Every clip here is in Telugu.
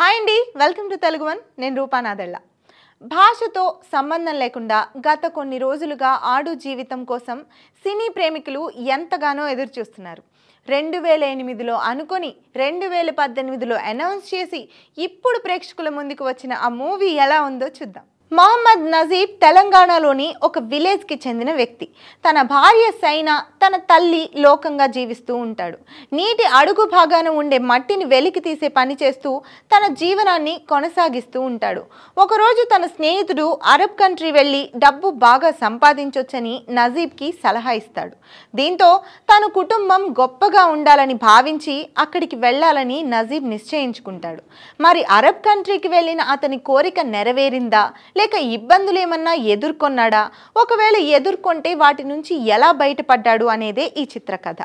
హాయ్ అండి వెల్కమ్ టు తెలుగు వన్ నేను రూపానాదళ్ళ భాషతో సంబంధం లేకుండా గత కొన్ని రోజులుగా ఆడు జీవితం కోసం సినీ ప్రేమికులు ఎంతగానో ఎదురుచూస్తున్నారు రెండు వేల ఎనిమిదిలో అనుకొని రెండు వేల పద్దెనిమిదిలో అనౌన్స్ చేసి ఇప్పుడు ప్రేక్షకుల ముందుకు వచ్చిన ఆ మూవీ ఎలా ఉందో చూద్దాం మహమ్మద్ నజీబ్ తెలంగాణలోని ఒక విలేజ్కి చెందిన వ్యక్తి తన భార్య సైనా తన తల్లి లోకంగా జీవిస్తూ ఉంటాడు నీటి అడుగు భాగాన ఉండే మట్టిని వెలికి తీసే పని చేస్తూ తన జీవనాన్ని కొనసాగిస్తూ ఉంటాడు ఒకరోజు తన స్నేహితుడు అరబ్ కంట్రీ వెళ్ళి డబ్బు బాగా సంపాదించొచ్చని నజీబ్కి సలహా ఇస్తాడు దీంతో తన కుటుంబం గొప్పగా ఉండాలని భావించి అక్కడికి వెళ్ళాలని నజీబ్ నిశ్చయించుకుంటాడు మరి అరబ్ కంట్రీకి వెళ్ళిన అతని కోరిక నెరవేరిందా లేక ఇబ్బందులు ఏమన్నా ఎదుర్కొన్నాడా ఒకవేళ ఎదుర్కొంటే వాటి నుంచి ఎలా బయటపడ్డాడు అనేదే ఈ చిత్రకథ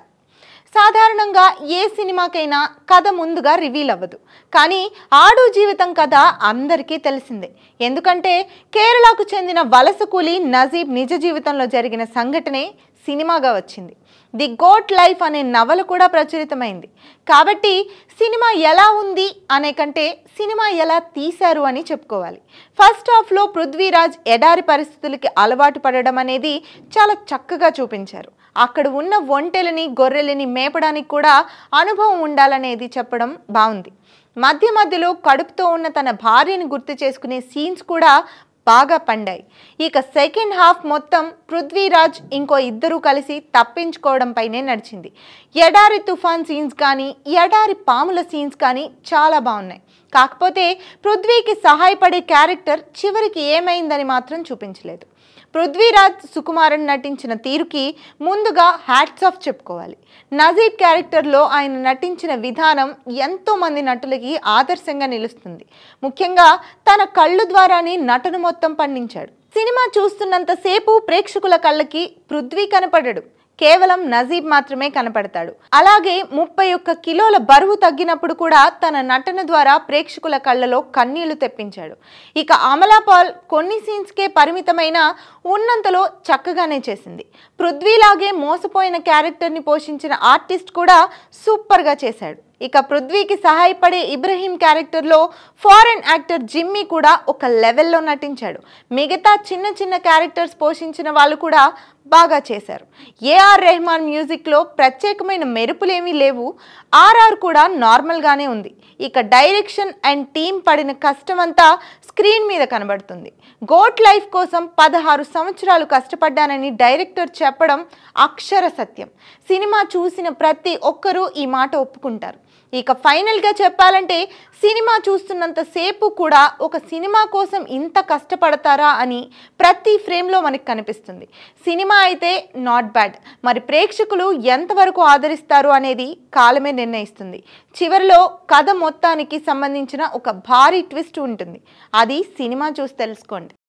సాధారణంగా ఏ సినిమాకైనా కథ ముందుగా రివీల్ అవ్వదు కానీ ఆడు జీవితం కథ అందరికీ తెలిసిందే ఎందుకంటే కేరళకు చెందిన వలస కూలి నజీబ్ నిజ జీవితంలో జరిగిన సంఘటనే సినిమాగా వచ్చింది ది గోట్ లైఫ్ అనే నవల కూడా ప్రచురితమైంది కాబట్టి సినిమా ఎలా ఉంది అనే కంటే సినిమా ఎలా తీశారు అని చెప్పుకోవాలి ఫస్ట్ హాఫ్లో పృథ్వీరాజ్ ఎడారి పరిస్థితులకి అలవాటు పడడం అనేది చాలా చక్కగా చూపించారు అక్కడ ఉన్న ఒంటెలని గొర్రెలని మేపడానికి కూడా అనుభవం ఉండాలనేది చెప్పడం బాగుంది మధ్య మధ్యలో కడుపుతో ఉన్న తన భార్యను గుర్తు చేసుకునే సీన్స్ కూడా బాగా పండాయి ఇక సెకండ్ హాఫ్ మొత్తం పృథ్వీరాజ్ ఇంకో ఇద్దరు కలిసి తప్పించుకోవడంపైనే నడిచింది ఎడారి తుఫాన్ సీన్స్ కానీ ఎడారి పాముల సీన్స్ కానీ చాలా బాగున్నాయి కాకపోతే పృథ్వీకి సహాయపడే క్యారెక్టర్ చివరికి ఏమైందని మాత్రం చూపించలేదు పృథ్వీరాజ్ సుకుమారన్ నటించిన తీరుకి ముందుగా హ్యాట్స్ ఆఫ్ చెప్పుకోవాలి నజీబ్ క్యారెక్టర్లో ఆయన నటించిన విధానం ఎంతోమంది నటులకి ఆదర్శంగా నిలుస్తుంది ముఖ్యంగా తన కళ్ళు ద్వారానే నటను మొత్తం పండించాడు సినిమా చూస్తున్నంతసేపు ప్రేక్షకుల కళ్ళకి పృథ్వీ కనపడడు కేవలం నజీబ్ మాత్రమే కనపడతాడు అలాగే ముప్పై ఒక్క కిలోల బరువు తగ్గినప్పుడు కూడా తన నటన ద్వారా ప్రేక్షకుల కళ్ళలో కన్నీళ్లు తెప్పించాడు ఇక అమలా పాల్ కొన్ని సీన్స్కే పరిమితమైన ఉన్నంతలో చక్కగానే చేసింది పృథ్వీలాగే మోసపోయిన క్యారెక్టర్ని పోషించిన ఆర్టిస్ట్ కూడా సూపర్గా చేశాడు ఇక పృథ్వీకి సహాయపడే ఇబ్రహీం క్యారెక్టర్లో ఫారెన్ యాక్టర్ జిమ్మీ కూడా ఒక లెవెల్లో నటించాడు మిగతా చిన్న చిన్న క్యారెక్టర్స్ పోషించిన వాళ్ళు కూడా బాగా చేశారు ఏఆర్ రెహమాన్ మ్యూజిక్లో ప్రత్యేకమైన మెరుపులేమీ లేవు ఆర్ఆర్ కూడా నార్మల్గానే ఉంది ఇక డైరెక్షన్ అండ్ టీమ్ పడిన కష్టమంతా స్క్రీన్ మీద కనబడుతుంది గోట్ లైఫ్ కోసం పదహారు సంవత్సరాలు కష్టపడ్డానని డైరెక్టర్ చెప్పడం అక్షర సత్యం సినిమా చూసిన ప్రతి ఒక్కరూ ఈ మాట ఒప్పుకుంటారు ఇక ఫైనల్గా చెప్పాలంటే సినిమా చూస్తున్నంత సేపు కూడా ఒక సినిమా కోసం ఇంత కష్టపడతారా అని ప్రతి ఫ్రేమ్లో మనకు కనిపిస్తుంది సినిమా అయితే నాట్ బ్యాడ్ మరి ప్రేక్షకులు ఎంతవరకు ఆదరిస్తారు అనేది కాలమే నిర్ణయిస్తుంది చివరిలో కథ మొత్తానికి సంబంధించిన ఒక భారీ ట్విస్ట్ ఉంటుంది అది సినిమా చూసి తెలుసుకోండి